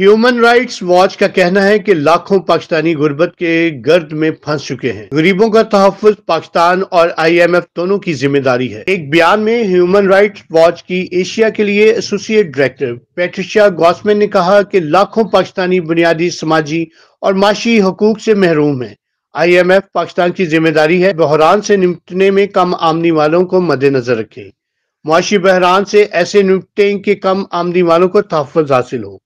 human Rights watch का कहना है कि लाखों पाकिस्तानी गुर्बत के गर्द में फंस चुके हैं गरीबों का तहफ़ पाकिस्तान और आईएमएफ दोनों की जिम्मेदारी है एक बयान में ह्यूमन राइट्स वॉच की एशिया के लिए एसोसिएट डायरेक्टर पेट्रिशिया गॉसमैन ने कहा कि लाखों पाकिस्तानी बुनियादी समाजी और माशी हकूक से महरूम है एफ पाकिस्तान की जिम्मेदारी है बहरान से निपटने में कम आमनी वालों को मद्देनजर रखे मुआशी बहरान से ऐसे निपटें कि कम आमदी वालों को तहफ़ हासिल हो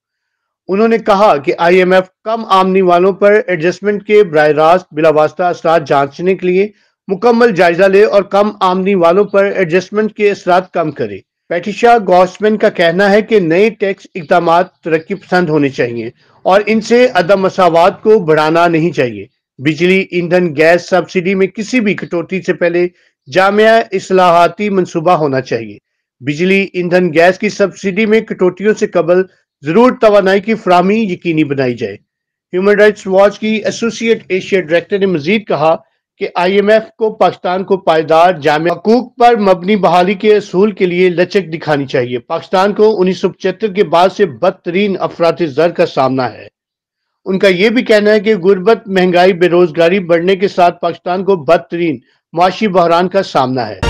उन्होंने कहा कि आईएमएफ कम आमदनी वालों पर एडजस्टमेंट के बर रास्त बिलावास्ता असरा जांचने के लिए मुकम्मल जायजा ले और कम आमदनी वालों पर एडजस्टमेंट के असरा कम करे पैटिशा गॉसमैन का कहना है कि नए टैक्स इकदाम तरक्की पसंद होने चाहिए और इनसे अदम मसावत को बढ़ाना नहीं चाहिए बिजली ईंधन गैस सब्सिडी में किसी भी कटौती से पहले जामिया असलाहती मनसूबा होना चाहिए बिजली ईंधन गैस की सब्सिडी में कटौतियों से कबल जरूर तोानाई की फ्राहमी यकीनी बनाई जाए ह्यूमन राइट्स वॉच की एसोसिएट एशिया डायरेक्टर ने मजीद कहा कि आई एम एफ को पाकिस्तान को पायदार जाम हकूक पर मबनी बहाली के असूल के लिए लचक दिखानी चाहिए पाकिस्तान को उन्नीस सौ पचहत्तर के बाद से बदतरीन अफरात जर का सामना है उनका यह भी कहना है कि गुर्बत महंगाई बेरोजगारी बढ़ने के साथ पाकिस्तान को बदतरीन माशी बहरान का सामना है